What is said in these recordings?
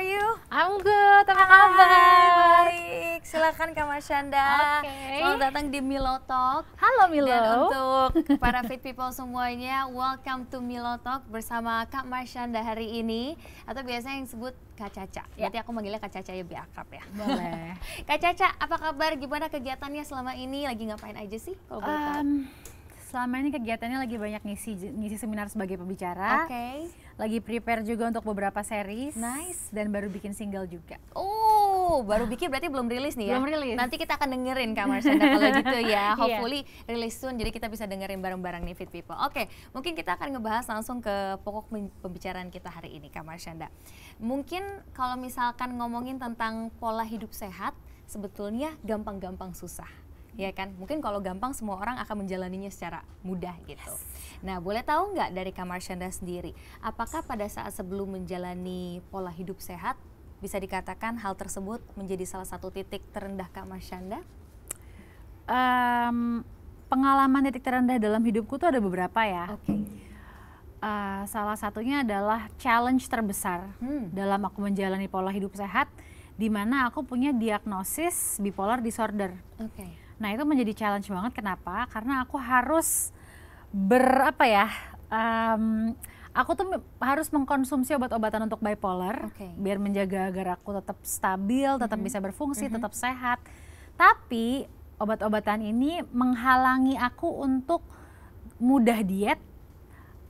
are you? I'm good, apa kabar? Baik, silakan Kak Marsyanda. Okay. Selamat datang di Milo Talk. Halo Milo. Dan untuk para fit people semuanya, welcome to Milo Talk bersama Kak Marsyanda hari ini. Atau biasanya yang sebut Kak Caca. Ya. Berarti aku manggilnya Kak Caca ya biar akrab ya. Boleh. Kak Caca, apa kabar? Gimana kegiatannya selama ini? Lagi ngapain aja sih kalau um, selama ini kegiatannya lagi banyak ngisi ngisi seminar sebagai pembicara. Oke. Okay. Lagi prepare juga untuk beberapa series. Nice. Dan baru bikin single juga. Oh, baru bikin berarti belum rilis nih ya? Belum rilis. Nanti kita akan dengerin kamar Marsanda kalau gitu ya. Iya. Hopefully yeah. rilis soon jadi kita bisa dengerin bareng-bareng nih Fit People. Oke, okay, mungkin kita akan ngebahas langsung ke pokok pembicaraan kita hari ini kamar Shanda. Mungkin kalau misalkan ngomongin tentang pola hidup sehat, sebetulnya gampang-gampang susah ya kan? Mungkin kalau gampang semua orang akan menjalaninya secara mudah gitu. Yes. Nah, boleh tahu nggak dari Kamar Shanda sendiri, apakah pada saat sebelum menjalani pola hidup sehat, bisa dikatakan hal tersebut menjadi salah satu titik terendah Kamar Shanda? Um, pengalaman titik terendah dalam hidupku tuh ada beberapa ya. Oke. Okay. Uh, eh, salah satunya adalah challenge terbesar hmm. dalam aku menjalani pola hidup sehat, di mana aku punya diagnosis bipolar disorder. Oke. Okay Nah itu menjadi challenge banget. Kenapa? Karena aku harus berapa ya? Um, aku tuh harus mengkonsumsi obat-obatan untuk bipolar okay. biar menjaga agar aku tetap stabil, tetap mm -hmm. bisa berfungsi, mm -hmm. tetap sehat. Tapi obat-obatan ini menghalangi aku untuk mudah diet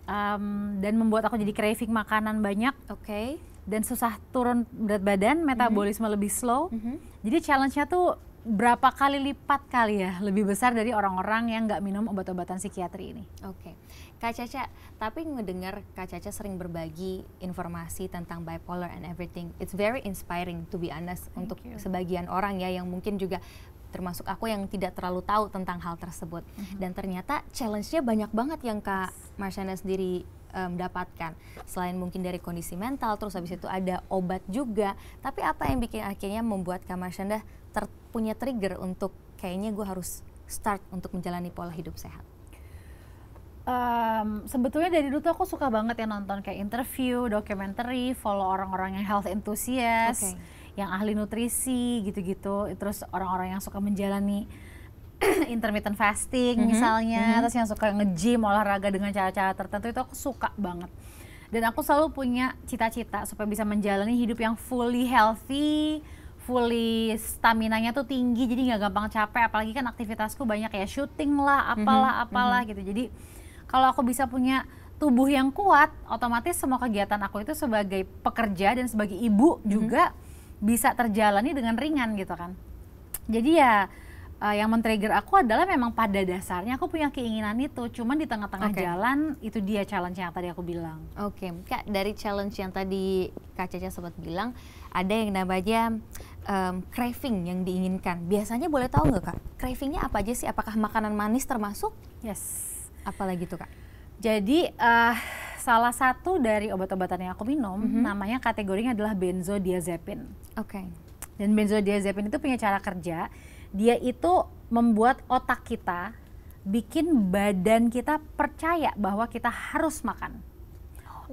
um, dan membuat aku jadi craving makanan banyak. Oke. Okay. Dan susah turun berat badan, mm-hmm. metabolisme mm -hmm. lebih slow. Mm -hmm. Jadi challenge-nya tuh berapa kali lipat kali ya lebih besar dari orang-orang yang nggak minum obat-obatan psikiatri ini. Oke, okay. Kak Caca, tapi ngedengar Kak Caca sering berbagi informasi tentang bipolar and everything, it's very inspiring to be honest Thank untuk you. sebagian orang ya yang mungkin juga termasuk aku yang tidak terlalu tahu tentang hal tersebut. Mm -hmm. Dan ternyata challenge-nya banyak banget yang Kak Marshana sendiri mendapatkan selain mungkin dari kondisi mental terus habis itu ada obat juga tapi apa yang bikin akhirnya membuat Kak Marshanda ter punya trigger untuk kayaknya gue harus start untuk menjalani pola hidup sehat? Um, sebetulnya dari dulu tuh aku suka banget ya nonton kayak interview, dokumenter, follow orang-orang yang health enthusiast, okay. yang ahli nutrisi gitu-gitu, terus orang-orang yang suka menjalani intermittent fasting mm -hmm. misalnya, mm -hmm. terus yang suka nge-gym, olahraga dengan cara-cara tertentu itu aku suka banget dan aku selalu punya cita-cita supaya bisa menjalani hidup yang fully healthy fully nya tuh tinggi jadi nggak gampang capek apalagi kan aktivitasku banyak ya syuting lah mhm, apalah mhm. apalah mm-hmm. gitu jadi kalau aku bisa punya tubuh yang kuat otomatis semua kegiatan aku itu sebagai pekerja dan sebagai ibu mm-hmm. juga bisa terjalani dengan ringan gitu kan jadi ya uh, yang men-trigger aku adalah memang pada dasarnya aku punya keinginan itu cuman di tengah-tengah okay. jalan itu dia challenge yang tadi aku bilang oke okay. kak dari challenge yang tadi kak Caca sempat bilang ada yang namanya um, craving yang diinginkan. Biasanya boleh tahu nggak kak, cravingnya apa aja sih? Apakah makanan manis termasuk? Yes. Apalagi itu kak? Jadi uh, salah satu dari obat-obatan yang aku minum, mm -hmm. namanya kategorinya adalah benzodiazepin. Oke. Okay. Dan benzodiazepin itu punya cara kerja, dia itu membuat otak kita bikin badan kita percaya bahwa kita harus makan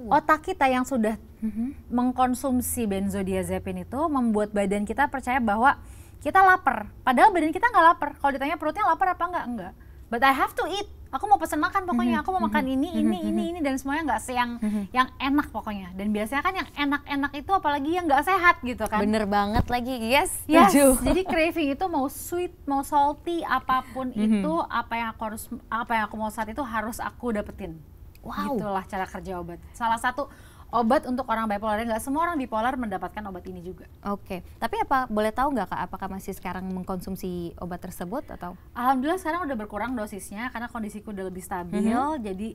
otak kita yang sudah mm-hmm. mengkonsumsi benzodiazepin itu membuat badan kita percaya bahwa kita lapar. Padahal badan kita nggak lapar. Kalau ditanya perutnya lapar apa nggak? Nggak. But I have to eat. Aku mau pesen makan pokoknya. Mm-hmm. Aku mau makan mm-hmm. ini, ini, mm-hmm. ini, ini dan semuanya nggak yang yang enak pokoknya. Dan biasanya kan yang enak-enak itu apalagi yang nggak sehat gitu kan. Bener banget lagi. Yes. Yes. Tujuh. Jadi craving itu mau sweet, mau salty, apapun itu, apa yang aku harus, apa yang aku mau saat itu harus aku dapetin. Wow. Itulah cara kerja obat. Salah satu obat untuk orang bipolar nggak semua orang bipolar mendapatkan obat ini juga. Oke, okay. tapi apa boleh tahu nggak kak apakah masih sekarang mengkonsumsi obat tersebut atau? Alhamdulillah sekarang udah berkurang dosisnya karena kondisiku udah lebih stabil, mm-hmm. jadi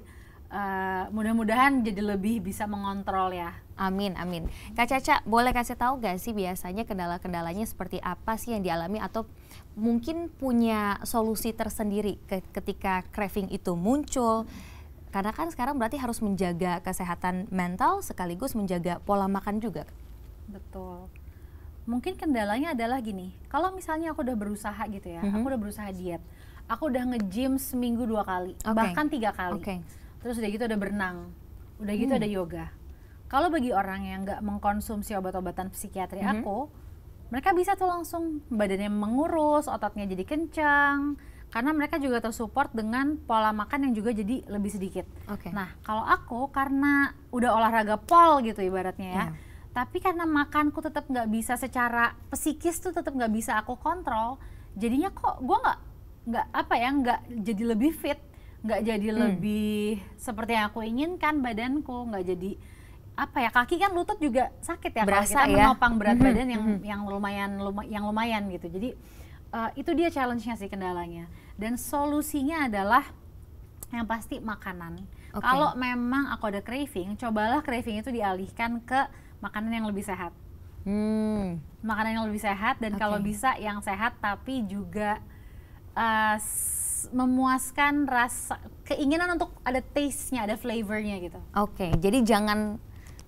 uh, mudah-mudahan jadi lebih bisa mengontrol ya. Amin amin. Kak Caca boleh kasih tahu nggak sih biasanya kendala-kendalanya seperti apa sih yang dialami atau mungkin punya solusi tersendiri ketika craving itu muncul? Mm-hmm karena kan sekarang berarti harus menjaga kesehatan mental sekaligus menjaga pola makan juga. Betul. Mungkin kendalanya adalah gini, kalau misalnya aku udah berusaha gitu ya, mm -hmm. aku mhm. udah berusaha diet, aku udah nge-gym seminggu dua kali, okay. bahkan tiga kali. Okay. Terus udah gitu udah berenang, udah gitu hmm. ada yoga. Kalau bagi orang yang nggak mengkonsumsi obat-obatan psikiatri mm -hmm. aku, mereka bisa tuh langsung badannya mengurus, ototnya jadi kencang, karena mereka juga tersupport dengan pola makan yang juga jadi lebih sedikit. Okay. Nah, kalau aku karena udah olahraga pol gitu ibaratnya ya, yeah. tapi karena makanku tetap nggak bisa secara psikis tuh tetap nggak bisa aku kontrol, jadinya kok gue nggak nggak apa ya nggak jadi lebih fit, nggak jadi hmm. lebih seperti yang aku inginkan badanku, nggak jadi apa ya kaki kan lutut juga sakit ya Berasa, kalau kita gitu ya? menopang berat hmm badan yang hmm yang lumayan luma, yang lumayan gitu. Jadi uh, itu dia challenge-nya sih kendalanya dan solusinya adalah yang pasti makanan. Okay. Kalau memang aku ada craving, cobalah craving itu dialihkan ke makanan yang lebih sehat. Hmm. Makanan yang lebih sehat dan okay. kalau bisa yang sehat tapi juga uh, memuaskan rasa keinginan untuk ada taste-nya, ada flavor-nya gitu. Oke, okay. jadi jangan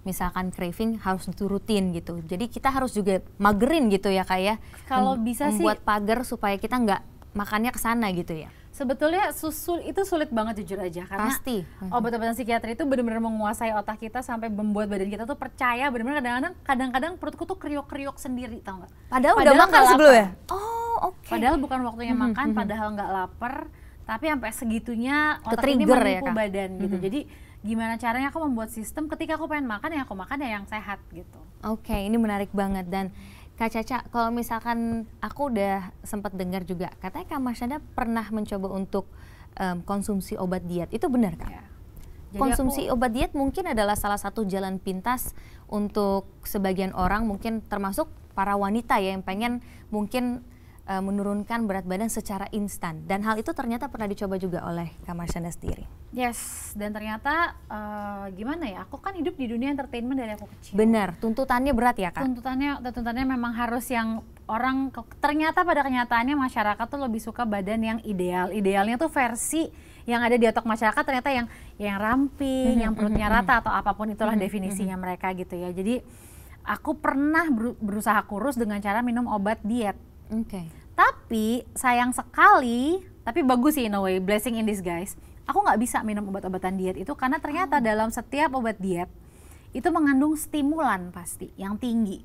misalkan craving harus diturutin gitu. Jadi kita harus juga magerin gitu ya kayak. Ya. Kalau bisa membuat sih. Membuat pagar supaya kita nggak makannya ke sana gitu ya? Sebetulnya susul itu sulit banget jujur aja karena pasti hmm. obat-obatan psikiatri itu benar-benar menguasai otak kita sampai membuat badan kita tuh percaya benar-benar kadang-kadang kadang-kadang perutku tuh kriuk-kriuk sendiri tau nggak? Padahal, padahal udah makan sebelumnya. Oh oke. Okay. Padahal bukan waktunya -hmm, hmm makan, hmm. padahal nggak lapar, tapi sampai segitunya otak ini ya, badan gitu. -hmm. gitu. Jadi gimana caranya aku membuat sistem ketika aku pengen makan ya aku makan ya yang sehat gitu. Oke, okay, ini menarik banget dan Kak Caca, kalau misalkan aku udah sempat dengar juga, katanya Kak Masyanda pernah mencoba untuk um, konsumsi obat diet. Itu benar, Kak? Ya. konsumsi aku, obat diet mungkin adalah salah satu jalan pintas untuk sebagian orang, mungkin termasuk para wanita ya yang pengen mungkin uh, menurunkan berat badan secara instan dan hal itu ternyata pernah dicoba juga oleh Kak sendiri. Yes, dan ternyata uh, gimana ya? Aku kan hidup di dunia entertainment dari aku kecil. Benar, tuntutannya berat ya, Kak? Tuntutannya tuntutannya memang harus yang orang ternyata pada kenyataannya masyarakat tuh lebih suka badan yang ideal. Idealnya tuh versi yang ada di otak masyarakat ternyata yang yang ramping, hmm, hmm, yang hmm, perutnya rata atau apapun itulah definisinya mereka gitu ya. Jadi aku pernah berusaha kurus dengan cara minum obat diet Okay. Tapi sayang sekali, tapi bagus sih in a way, blessing in this guys. Aku nggak bisa minum obat-obatan diet itu karena ternyata oh. dalam setiap obat diet itu mengandung stimulan pasti yang tinggi.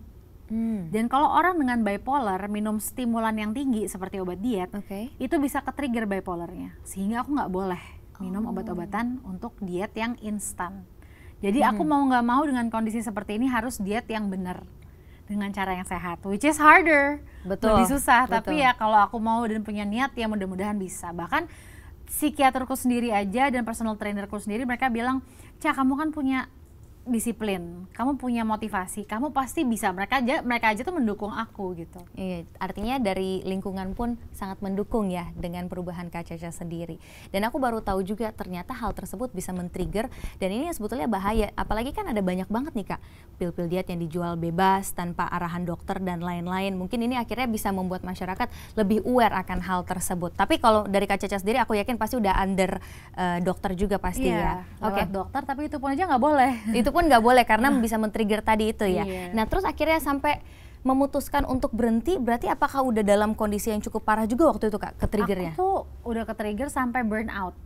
Hmm. Dan kalau orang dengan bipolar minum stimulan yang tinggi seperti obat diet, okay. itu bisa ke trigger bipolarnya, sehingga aku nggak boleh minum oh. obat-obatan untuk diet yang instan. Jadi hmm. aku mau nggak mau dengan kondisi seperti ini harus diet yang benar dengan cara yang sehat, which is harder, betul, lebih susah. Betul. Tapi ya kalau aku mau dan punya niat ya mudah-mudahan bisa. Bahkan psikiaterku sendiri aja dan personal trainerku sendiri mereka bilang, Cah kamu kan punya disiplin, kamu punya motivasi, kamu pasti bisa. Mereka aja mereka aja tuh mendukung aku gitu. Iya, artinya dari lingkungan pun sangat mendukung ya dengan perubahan kaca-kaca sendiri. Dan aku baru tahu juga ternyata hal tersebut bisa men-trigger dan ini sebetulnya bahaya. Apalagi kan ada banyak banget nih Kak, pil-pil diet yang dijual bebas tanpa arahan dokter dan lain-lain. Mungkin ini akhirnya bisa membuat masyarakat lebih aware akan hal tersebut. Tapi kalau dari kaca-kaca sendiri aku yakin pasti udah under uh, dokter juga pasti iya, ya. Oke, okay. dokter tapi itu pun aja nggak boleh. Itu pun pun nggak boleh karena iya. bisa men-trigger tadi itu ya. Iya. Nah terus akhirnya sampai memutuskan untuk berhenti berarti apakah udah dalam kondisi yang cukup parah juga waktu itu kak ke triggernya? Aku tuh udah ke trigger sampai burn out.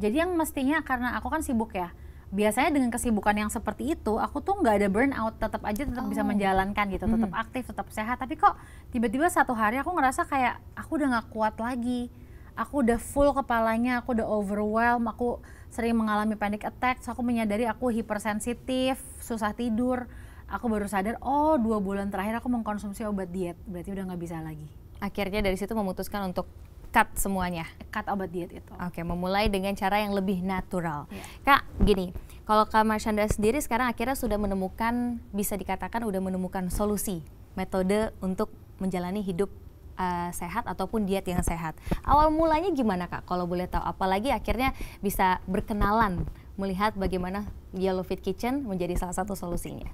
Jadi yang mestinya karena aku kan sibuk ya. Biasanya dengan kesibukan yang seperti itu, aku tuh nggak ada burn out, tetap aja tetap oh. bisa menjalankan gitu, mhm. tetap aktif, tetap sehat. Tapi kok tiba-tiba satu hari aku ngerasa kayak aku udah nggak kuat lagi, aku udah full kepalanya, aku udah overwhelm, aku sering mengalami panic attack, so aku menyadari aku hipersensitif, susah tidur. Aku baru sadar, oh dua bulan terakhir aku mengkonsumsi obat diet, berarti udah nggak bisa lagi. Akhirnya dari situ memutuskan untuk cut semuanya. Cut obat diet itu. Oke, okay, memulai dengan cara yang lebih natural. Yeah. Kak, gini, kalau Kak Marshanda sendiri sekarang akhirnya sudah menemukan, bisa dikatakan udah menemukan solusi, metode untuk menjalani hidup Eh, sehat ataupun diet yang sehat. Awal mulanya gimana Kak kalau boleh tahu? Apalagi akhirnya bisa berkenalan melihat bagaimana Yellow Fit Kitchen menjadi salah satu solusinya.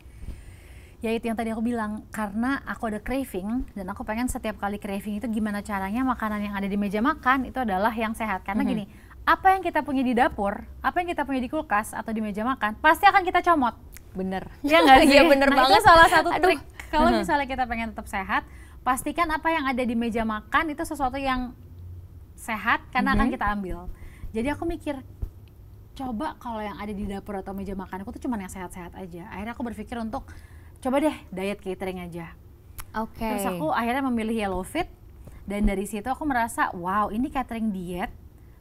Ya itu yang tadi aku bilang, karena aku ada craving dan aku pengen setiap kali craving itu gimana caranya makanan yang ada di meja makan itu adalah yang sehat. Karena mm -hmm. gini, apa yang kita punya di dapur, apa yang kita punya di kulkas atau di meja makan, pasti akan kita comot. Bener. Ya iya nggak sih? Iya bener nah, banget. Itu salah satu trik. Kalau mhm. misalnya kita pengen tetap sehat, pastikan apa yang ada di meja makan itu sesuatu yang sehat karena mm -hmm. akan mhm. kita ambil. Jadi aku mikir coba kalau yang ada di dapur atau meja makan aku tuh cuma yang sehat-sehat aja. Akhirnya aku berpikir untuk coba deh diet catering aja. Okay. Terus aku akhirnya memilih Yellow Fit dan dari situ aku merasa wow ini catering diet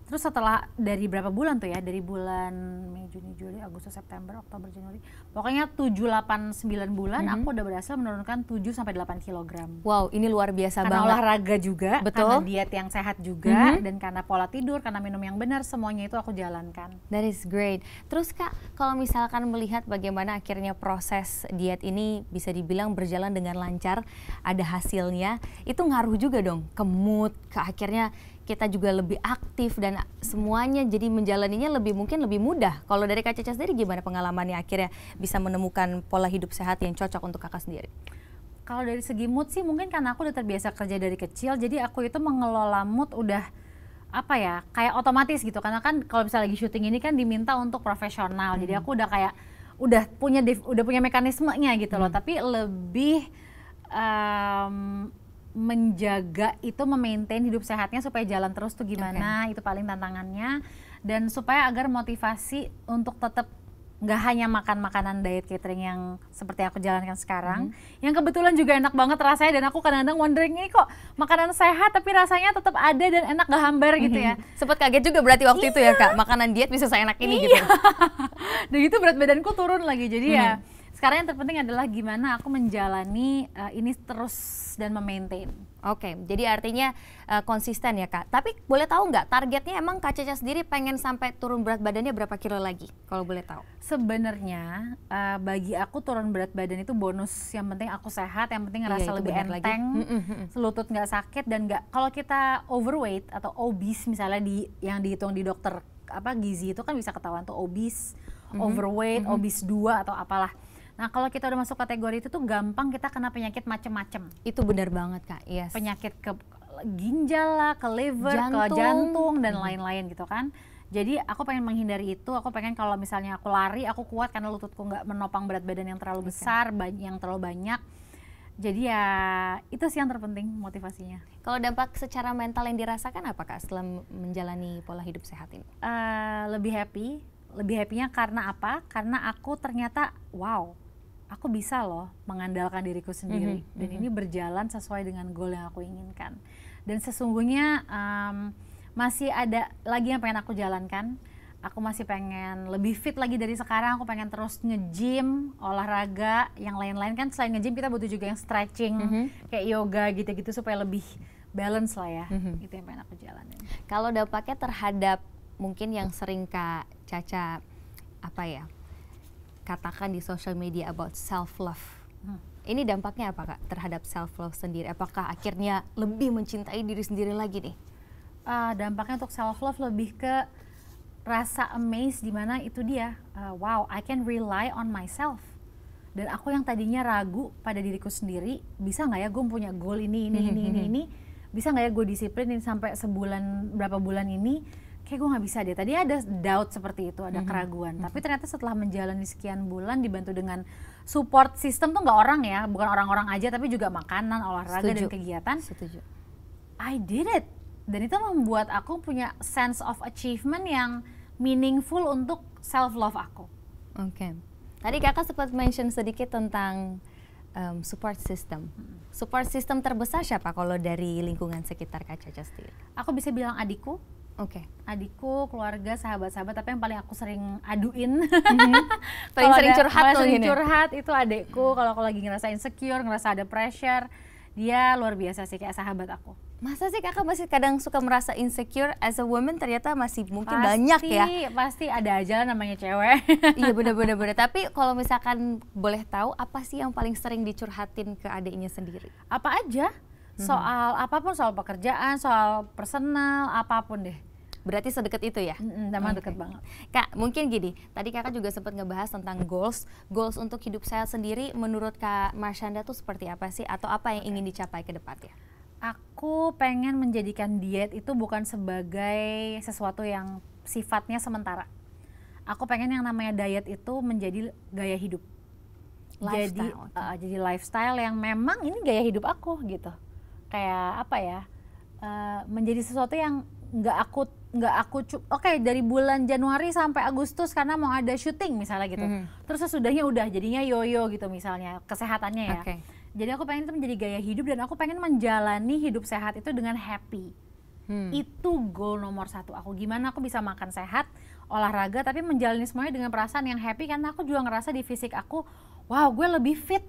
Terus setelah dari berapa bulan tuh ya? Dari bulan Mei, Juni, Juli, Agustus, September, Oktober, Januari. Pokoknya 7 8 9 bulan mm -hmm. aku udah berhasil menurunkan 7 sampai 8 kg. Wow, ini luar biasa karena banget. Karena olahraga juga, Betul. karena diet yang sehat juga mm -hmm. dan karena pola tidur, karena minum yang benar, semuanya itu aku jalankan. That is great. Terus Kak, kalau misalkan melihat bagaimana akhirnya proses diet ini bisa dibilang berjalan dengan lancar, ada hasilnya, itu ngaruh juga dong ke mood, ke akhirnya kita juga lebih aktif dan semuanya jadi menjalaninya lebih mungkin lebih mudah. Kalau dari Kak Caca sendiri gimana pengalamannya akhirnya bisa menemukan pola hidup sehat yang cocok untuk kakak sendiri? Kalau dari segi mood sih mungkin karena aku udah terbiasa kerja dari kecil, jadi aku itu mengelola mood udah apa ya kayak otomatis gitu karena kan kalau misalnya lagi syuting ini kan diminta untuk profesional hmm. jadi aku udah kayak udah punya udah punya mekanismenya gitu loh hmm. tapi lebih um, menjaga itu memaintain hidup sehatnya supaya jalan terus tuh gimana okay. itu paling tantangannya dan supaya agar motivasi untuk tetap nggak hanya makan makanan diet catering yang seperti aku jalankan sekarang hmm. yang kebetulan juga enak banget rasanya dan aku kadang-kadang wondering ini kok makanan sehat tapi rasanya tetap ada dan enak gak hambar gitu ya hmm. sempat kaget juga berarti waktu iya. itu ya iya. kak makanan diet bisa seenak ini iya. gitu dan itu berat badanku turun lagi jadi hmm. ya mm-hmm. Sekarang yang terpenting adalah gimana aku menjalani uh, ini terus dan memaintain. Oke, okay, jadi artinya uh, konsisten ya kak. Tapi boleh tahu nggak targetnya emang kak Caca sendiri pengen sampai turun berat badannya berapa kilo lagi? Kalau boleh tahu. Sebenarnya uh, bagi aku turun berat badan itu bonus. Yang penting aku sehat, yang penting ngerasa iya, lebih enteng, lagi. lutut nggak sakit dan nggak. Kalau kita overweight atau obese misalnya di yang dihitung di dokter apa gizi itu kan bisa ketahuan tuh obese, mm -hmm. overweight, mm -hmm. obese 2 atau apalah. Nah, kalau kita udah masuk kategori itu tuh gampang kita kena penyakit macem-macem. Itu benar banget, Kak. Yes. Penyakit ke ginjal lah, ke liver, jantung. ke jantung dan hmm. lain-lain hmm. gitu kan. Jadi aku pengen menghindari itu, aku pengen kalau misalnya aku lari, aku kuat karena lututku nggak menopang berat badan yang terlalu besar, okay. yang terlalu banyak. Jadi ya itu sih yang terpenting motivasinya. Kalau dampak secara mental yang dirasakan apa kak setelah menjalani pola hidup sehat ini? Uh, lebih happy, lebih happynya karena apa? Karena aku ternyata wow aku bisa loh mengandalkan diriku sendiri mm -hmm. dan mm -hmm. ini berjalan sesuai dengan goal yang aku inginkan dan sesungguhnya um, masih ada lagi yang pengen aku jalankan aku masih pengen lebih fit lagi dari sekarang aku pengen terus nge-gym olahraga yang lain-lain kan selain nge-gym kita butuh juga yang stretching mm -hmm. kayak yoga gitu-gitu supaya lebih balance lah ya mm -hmm. itu yang pengen aku jalanin kalau dampaknya terhadap mungkin yang sering kak Caca apa ya katakan di social media about self love. Hmm. Ini dampaknya apa kak terhadap self love sendiri? Apakah akhirnya lebih mencintai diri sendiri lagi nih? Uh, dampaknya untuk self love lebih ke rasa amazed di mana itu dia uh, wow I can rely on myself dan aku yang tadinya ragu pada diriku sendiri bisa nggak ya gue punya goal ini ini ini ini hmm, hmm, ini bisa nggak ya gue ini sampai sebulan berapa bulan ini kayak gue nggak bisa deh tadi ada doubt seperti itu ada mm-hmm. keraguan mm -hmm. tapi mm-hmm. ternyata setelah menjalani sekian bulan dibantu dengan support system tuh nggak orang ya bukan orang-orang aja tapi juga makanan olahraga Setuju. dan kegiatan Setuju. I did it dan itu membuat aku punya sense of achievement yang meaningful untuk self love aku oke okay. tadi kakak sempat mention sedikit tentang um, support system. Mm-hmm. Support system terbesar siapa kalau dari lingkungan sekitar Kak Caca sendiri? Aku bisa bilang adikku, Oke. Okay. Adikku, keluarga, sahabat-sahabat, tapi yang paling aku sering aduin, mm-hmm. paling sering curhat paling sering curhat itu adikku. Kalau aku lagi ngerasa insecure, ngerasa ada pressure, dia luar biasa sih kayak sahabat aku. Masa sih kakak masih kadang suka merasa insecure as a woman ternyata masih mungkin pasti, banyak ya? Pasti, ada aja namanya cewek. iya bener-bener. bener. Tapi kalau misalkan boleh tahu apa sih yang paling sering dicurhatin ke adiknya sendiri? Apa aja? soal apapun soal pekerjaan soal personal apapun deh Berarti sedekat itu ya? Mm okay. deket banget. Kak, mungkin gini, tadi kakak juga sempat ngebahas tentang goals. Goals untuk hidup saya sendiri menurut Kak Marshanda tuh seperti apa sih? Atau apa yang okay. ingin dicapai ke depan ya? Aku pengen menjadikan diet itu bukan sebagai sesuatu yang sifatnya sementara. Aku pengen yang namanya diet itu menjadi gaya hidup. Lifestyle, jadi uh, eh, jadi lifestyle yang memang ini gaya hidup aku gitu kayak apa ya uh, menjadi sesuatu yang nggak aku nggak aku oke okay, dari bulan Januari sampai Agustus karena mau ada syuting misalnya gitu mm. terus sesudahnya udah jadinya yoyo gitu misalnya kesehatannya ya okay. jadi aku pengen itu menjadi gaya hidup dan aku pengen menjalani hidup sehat itu dengan happy hmm. itu goal nomor satu aku gimana aku bisa makan sehat olahraga tapi menjalani semuanya dengan perasaan yang happy karena aku juga ngerasa di fisik aku wow gue lebih fit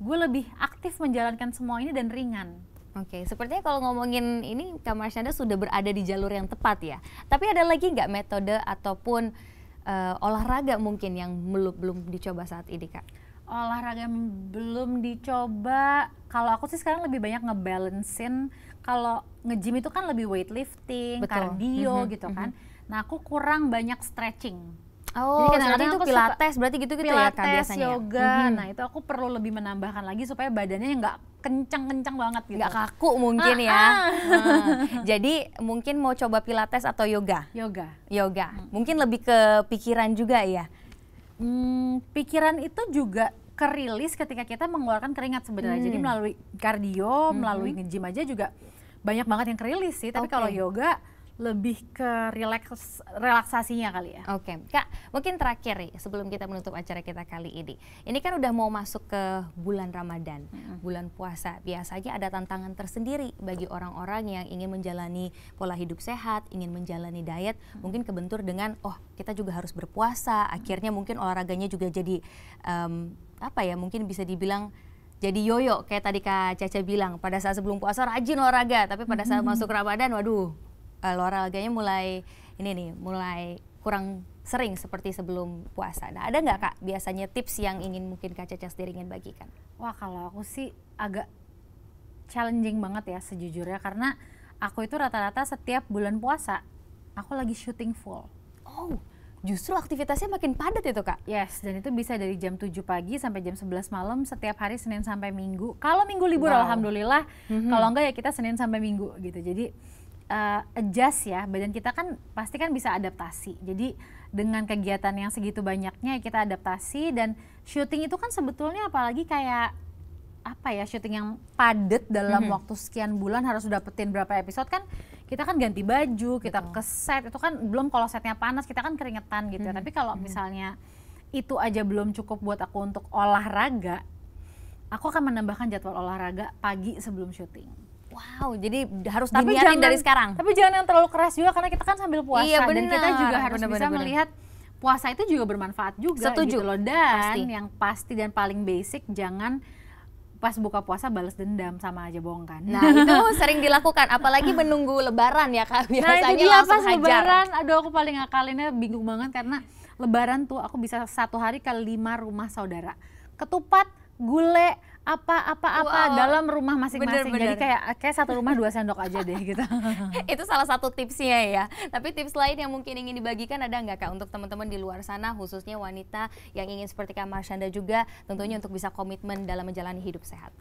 gue lebih aktif menjalankan semua ini dan ringan Oke, okay. sepertinya kalau ngomongin ini kamar Marsyanda sudah berada di jalur yang tepat ya. Tapi ada lagi nggak metode ataupun uh, olahraga mungkin yang belum belum dicoba saat ini kak? Olahraga yang belum dicoba, kalau aku sih sekarang lebih banyak ngebalancein. Kalau ngejim itu kan lebih weightlifting, Betul. cardio mm -hmm. gitu mhm. kan. Mm -hmm. Nah aku kurang banyak stretching Oh, Jadi kadang-kadang itu pilates suka, berarti gitu-gitu ya kan biasanya. yoga. Mm -hmm. Nah, itu aku perlu lebih menambahkan lagi supaya badannya nggak kencang-kencang banget gitu. Nggak kaku mungkin ah, ya. Ah. Jadi mungkin mau coba pilates atau yoga? Yoga. Yoga. Hmm. Mungkin lebih ke pikiran juga ya. Hmm, pikiran itu juga kerilis ketika kita mengeluarkan keringat sebenarnya. Hmm. Jadi melalui kardio, hmm. melalui nge-gym aja juga banyak banget yang kerilis sih, tapi okay. kalau yoga lebih ke relax, relaksasinya kali ya. Oke, okay. Kak, mungkin terakhir ya sebelum kita menutup acara kita kali ini. Ini kan udah mau masuk ke bulan Ramadan, mm-hmm. bulan puasa. Biasanya ada tantangan tersendiri bagi orang-orang yang ingin menjalani pola hidup sehat, ingin menjalani diet, mm-hmm. mungkin kebentur dengan oh, kita juga harus berpuasa. Mm. Akhirnya mungkin olahraganya juga jadi um, apa ya? Mungkin bisa dibilang jadi yoyo kayak tadi Kak Caca bilang pada saat sebelum puasa rajin olahraga tapi pada saat mm -hmm. masuk Ramadan waduh uh, eh, luar mulai ini nih, mulai kurang sering seperti sebelum puasa. Nah, ada nggak Kak biasanya tips yang ingin mungkin Kak Caca sendiri ingin bagikan? Wah, kalau aku sih agak challenging banget ya sejujurnya karena aku itu rata-rata setiap bulan puasa aku lagi syuting full. Oh, justru aktivitasnya makin padat itu kak? Yes, dan itu bisa dari jam 7 pagi sampai jam 11 malam setiap hari Senin sampai Minggu. Kalau Minggu libur wow. Alhamdulillah, mm -hmm. kalau enggak ya kita Senin sampai Minggu gitu. Jadi uh, adjust ya badan kita kan pasti kan bisa adaptasi jadi dengan kegiatan yang segitu banyaknya ya kita adaptasi dan syuting itu kan sebetulnya apalagi kayak apa ya syuting yang padat dalam mm -hmm. waktu sekian bulan harus dapetin berapa episode kan kita kan ganti baju kita Betul. ke set itu kan belum kalau setnya panas kita kan keringetan gitu mm -hmm. tapi kalau mm -hmm. misalnya itu aja belum cukup buat aku untuk olahraga aku akan menambahkan jadwal olahraga pagi sebelum syuting Wow, jadi harus diniatin jangan, dari sekarang. Tapi jangan yang terlalu keras juga karena kita kan sambil puasa iya, bener. dan kita juga harus bener, bisa bener, melihat puasa itu juga bermanfaat juga gitu Setuju. gitu loh dan pasti. yang pasti dan paling basic jangan pas buka puasa balas dendam sama aja bohong kan. Nah, itu sering dilakukan apalagi menunggu lebaran ya Kak. Nah, Biasanya nah, itu dia langsung pas hajar. lebaran. Aduh, aku paling ngakalinnya bingung banget karena lebaran tuh aku bisa satu hari ke lima rumah saudara. Ketupat, gule apa-apa-apa wow. dalam rumah masing-masing. Jadi kayak kayak satu rumah dua sendok aja deh gitu. Itu salah satu tipsnya ya. Tapi tips lain yang mungkin ingin dibagikan ada nggak kak untuk teman-teman di luar sana khususnya wanita yang ingin seperti kak Marshanda juga tentunya untuk bisa komitmen dalam menjalani hidup sehat.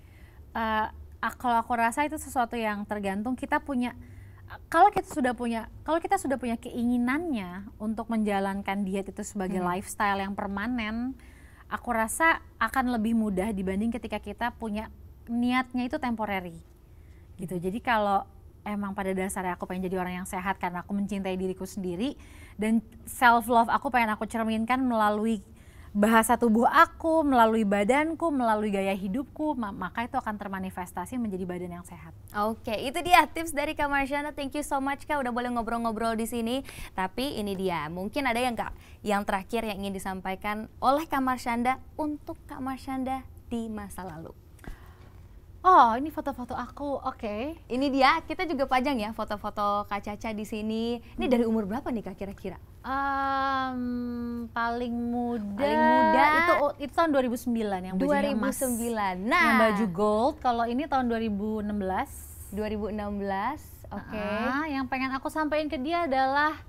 Uh, kalau aku rasa itu sesuatu yang tergantung kita punya kalau kita sudah punya kalau kita sudah punya keinginannya untuk menjalankan diet itu sebagai hmm. lifestyle yang permanen aku rasa akan lebih mudah dibanding ketika kita punya niatnya itu temporary gitu jadi kalau emang pada dasarnya aku pengen jadi orang yang sehat karena aku mencintai diriku sendiri dan self love aku pengen aku cerminkan melalui bahasa tubuh aku, melalui badanku, melalui gaya hidupku, maka itu akan termanifestasi menjadi badan yang sehat. Oke, itu dia tips dari Kak Marjana. Thank you so much Kak udah boleh ngobrol-ngobrol di sini. Tapi ini dia, mungkin ada yang Kak yang terakhir yang ingin disampaikan oleh Kak Marsyanda untuk Kak Marsyanda di masa lalu. Oh, ini foto-foto aku. Oke. Okay. Ini dia, kita juga pajang ya foto-foto Kak Caca di sini. Ini dari umur berapa nih Kak kira-kira? Um, paling muda. Paling muda itu itu tahun 2009 yang 2009. Emas. Nah, yang baju gold. Kalau ini tahun 2016. 2016. Oke. Okay. Uh, yang pengen aku sampaikan ke dia adalah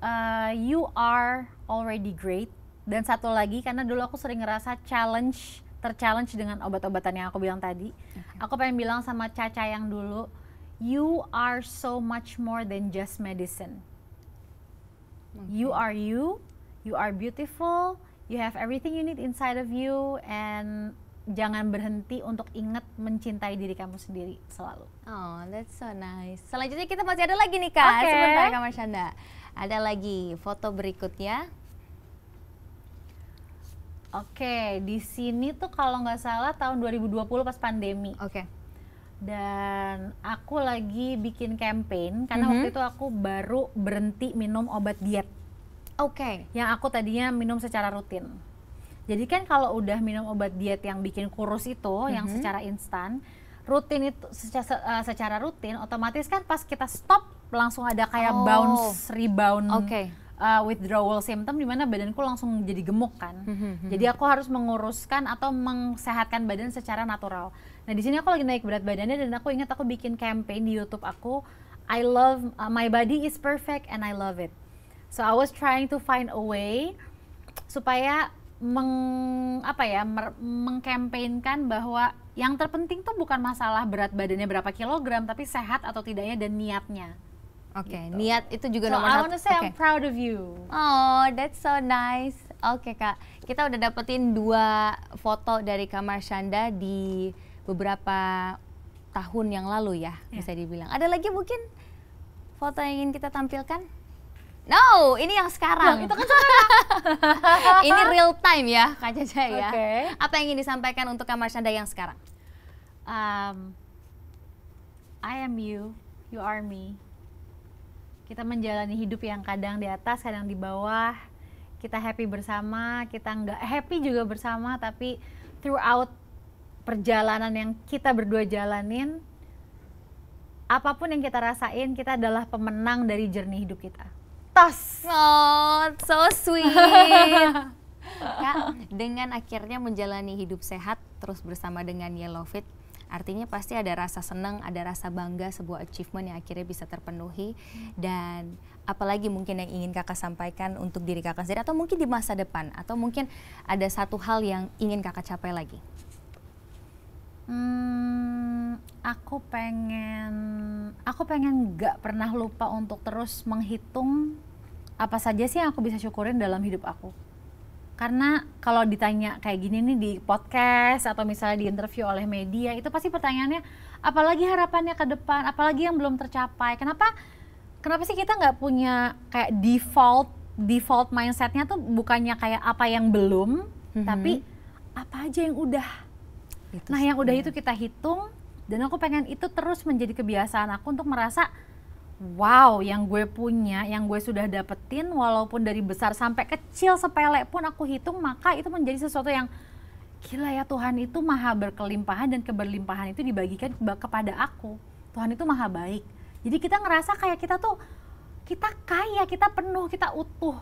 uh, you are already great. Dan satu lagi karena dulu aku sering ngerasa challenge terchallenge dengan obat-obatan yang aku bilang tadi. Okay. Aku pengen bilang sama Caca yang dulu, you are so much more than just medicine. Okay. You are you, you are beautiful, you have everything you need inside of you and jangan berhenti untuk ingat mencintai diri kamu sendiri selalu. Oh, that's so nice. Selanjutnya kita masih ada lagi nih Kak, okay. sebentar Kak Marshanda. Ada lagi foto berikutnya. Oke, di sini tuh kalau nggak salah tahun 2020 pas pandemi. Oke. Dan aku lagi bikin campaign karena mm -hmm. waktu itu aku baru berhenti minum obat diet. Oke. Okay. Yang aku tadinya minum secara rutin. Jadi kan kalau udah minum obat diet yang bikin kurus itu, mm -hmm. yang mm-hmm. secara instan, rutin itu secara, eh, secara rutin, otomatis kan pas kita stop langsung ada kayak oh. bounce rebound. Oke. Okay uh, withdrawal symptom di mana badanku langsung jadi gemuk kan. Mm-hmm. Jadi aku harus menguruskan atau mengsehatkan badan secara natural. Nah, di sini aku lagi naik berat badannya dan aku ingat aku bikin campaign di YouTube aku I love uh, my body is perfect and I love it. So I was trying to find a way supaya meng apa ya mengkampanyekan bahwa yang terpenting tuh bukan masalah berat badannya berapa kilogram tapi sehat atau tidaknya dan niatnya Oke, okay, gitu. niat itu juga so, nomor satu. I wanna say okay. I'm proud of you. Oh, that's so nice. Oke okay, kak, kita udah dapetin dua foto dari kamar Shanda di beberapa tahun yang lalu ya, yeah. bisa dibilang. Ada lagi mungkin foto yang ingin kita tampilkan? No, ini yang sekarang. Nah, itu kan sekarang. ini real time ya, Kak Caca ya. Apa yang ingin disampaikan untuk kamar Shanda yang sekarang? Um, I am you, you are me kita menjalani hidup yang kadang di atas, kadang di bawah. Kita happy bersama, kita nggak happy juga bersama, tapi throughout perjalanan yang kita berdua jalanin, apapun yang kita rasain, kita adalah pemenang dari jernih hidup kita. Tos. Oh, so sweet. Kak, dengan akhirnya menjalani hidup sehat terus bersama dengan Yellow Fit, Artinya pasti ada rasa senang, ada rasa bangga sebuah achievement yang akhirnya bisa terpenuhi hmm. dan apalagi mungkin yang ingin kakak sampaikan untuk diri kakak sendiri atau mungkin di masa depan atau mungkin ada satu hal yang ingin kakak capai lagi. Hmm, aku pengen, aku pengen nggak pernah lupa untuk terus menghitung apa saja sih yang aku bisa syukurin dalam hidup aku karena kalau ditanya kayak gini nih di podcast atau misalnya di interview oleh media itu pasti pertanyaannya apalagi harapannya ke depan apalagi yang belum tercapai kenapa kenapa sih kita nggak punya kayak default default mindsetnya tuh bukannya kayak apa yang belum mm-hmm. tapi apa aja yang udah itu nah sebenernya. yang udah iya. itu kita hitung dan aku pengen itu terus menjadi kebiasaan aku untuk merasa wow yang gue punya, yang gue sudah dapetin walaupun dari besar sampai kecil sepele pun aku hitung maka itu menjadi sesuatu yang gila ya Tuhan itu maha berkelimpahan dan keberlimpahan itu dibagikan kepada aku. Tuhan itu maha baik. Jadi kita ngerasa kayak kita tuh kita kaya, kita penuh, kita utuh.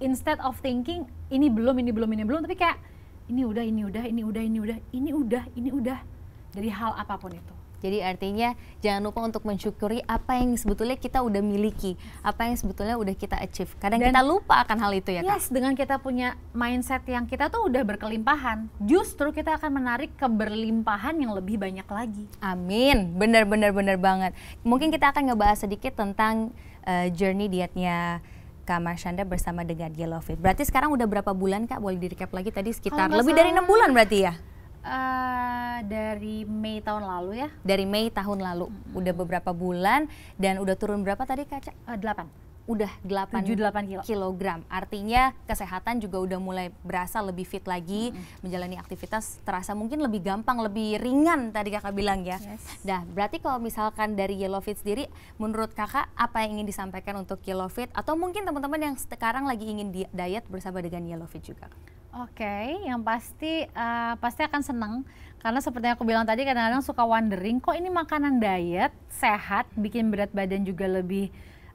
Instead of thinking ini belum, ini belum, ini belum, tapi kayak ini udah, ini udah, ini udah, ini udah, ini udah, ini udah dari hal apapun itu. Jadi artinya jangan lupa untuk mensyukuri apa yang sebetulnya kita udah miliki, apa yang sebetulnya udah kita achieve. Kadang Dan kita lupa akan hal itu ya, Kak. Yes, dengan kita punya mindset yang kita tuh udah berkelimpahan, justru kita akan menarik keberlimpahan yang lebih banyak lagi. Amin. Benar-benar benar banget. Mungkin kita akan ngebahas sedikit tentang uh, journey dietnya Kak Marshanda bersama dengan It. Berarti sekarang udah berapa bulan Kak? Boleh di recap lagi tadi sekitar lebih dari enam bulan berarti ya? Eh, dari Mei tahun lalu ya. Dari Mei tahun lalu, hmm. udah beberapa bulan dan udah turun berapa tadi kaca? Uh, 8 udah 8 78 kilo. kilogram. Artinya kesehatan juga udah mulai berasa lebih fit lagi, -hmm. menjalani aktivitas terasa mungkin lebih gampang, lebih ringan tadi Kakak bilang ya. Yes. Nah, berarti kalau misalkan dari Yellow Fit sendiri menurut Kakak apa yang ingin disampaikan untuk Yellow Fit atau mungkin teman-teman yang sekarang lagi ingin diet bersama dengan Yellow Fit juga? Oke, okay, yang pasti uh, pasti akan senang karena seperti yang aku bilang tadi kadang-kadang suka wondering kok ini makanan diet sehat bikin berat badan juga lebih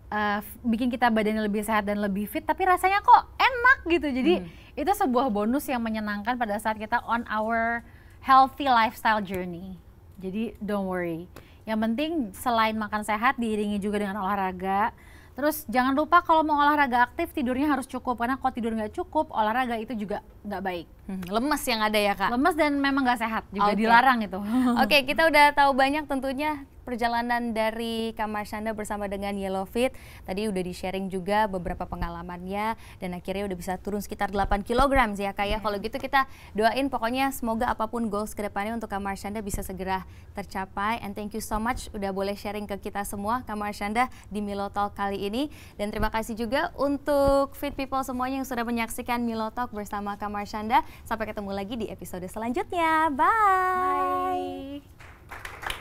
uh, bikin kita badannya lebih sehat dan lebih fit tapi rasanya kok enak gitu jadi hmm. itu sebuah bonus yang menyenangkan pada saat kita on our healthy lifestyle journey jadi don't worry yang penting selain makan sehat diiringi juga dengan olahraga Terus jangan lupa kalau mau olahraga aktif tidurnya harus cukup karena kalau tidur nggak cukup olahraga itu juga nggak baik. Hmm, lemes yang ada ya kak. Lemes dan memang nggak sehat juga okay. dilarang itu. Oke okay, kita udah tahu banyak tentunya perjalanan dari Kamar Shanda bersama dengan Yellow Fit. Tadi udah di-sharing juga beberapa pengalamannya dan akhirnya udah bisa turun sekitar 8 kg sih ya Kak ya. Hmm. Kalau gitu kita doain pokoknya semoga apapun goals kedepannya untuk Kamar Shanda bisa segera tercapai. And thank you so much udah boleh sharing ke kita semua Kamar Shanda di Milotalk kali ini. Dan terima kasih juga untuk Fit People semuanya yang sudah menyaksikan Milotalk bersama Kamar Shanda. Sampai ketemu lagi di episode selanjutnya. Bye! Bye.